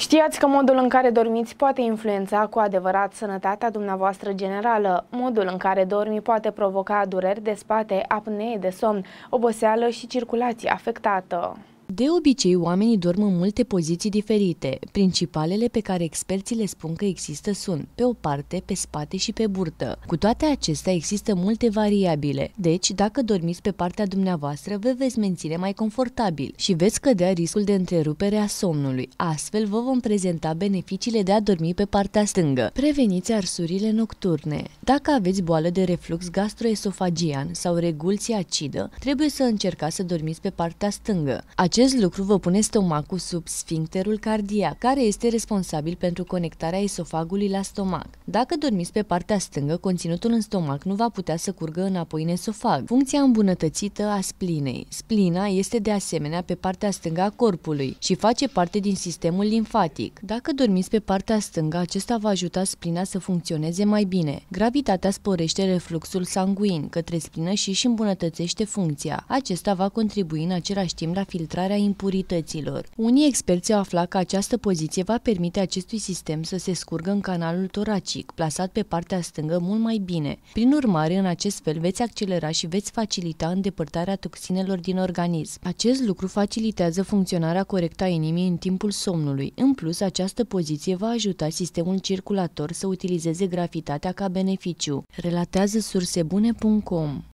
Știați că modul în care dormiți poate influența cu adevărat sănătatea dumneavoastră generală. Modul în care dormi poate provoca dureri de spate, apnee de somn, oboseală și circulație afectată. De obicei, oamenii dorm în multe poziții diferite. Principalele pe care experții le spun că există sunt pe o parte, pe spate și pe burtă. Cu toate acestea, există multe variabile. Deci, dacă dormiți pe partea dumneavoastră, vă veți menține mai confortabil și veți cădea riscul de întrerupere a somnului. Astfel, vă vom prezenta beneficiile de a dormi pe partea stângă. Preveniți arsurile nocturne. Dacă aveți boală de reflux gastroesofagian sau regulție acidă, trebuie să încercați să dormiți pe partea stângă. Acest acest lucru vă pune stomacul sub sfincterul cardiac, care este responsabil pentru conectarea esofagului la stomac. Dacă dormiți pe partea stângă, conținutul în stomac nu va putea să curgă înapoi în esofag. Funcția îmbunătățită a splinei. Splina este de asemenea pe partea stângă a corpului și face parte din sistemul limfatic. Dacă dormiți pe partea stângă, acesta va ajuta splina să funcționeze mai bine. Gravitatea sporește refluxul sanguin către splină și își îmbunătățește funcția. Acesta va contribui în același timp la filtrarea eliminarea impurităților. Unii experți au aflat că această poziție va permite acestui sistem să se scurgă în canalul toracic, plasat pe partea stângă mult mai bine. Prin urmare, în acest fel veți accelera și veți facilita îndepărtarea toxinelor din organism. Acest lucru facilitează funcționarea corectă a inimii în timpul somnului. În plus, această poziție va ajuta sistemul circulator să utilizeze gravitatea ca beneficiu. Relatează sursebune.com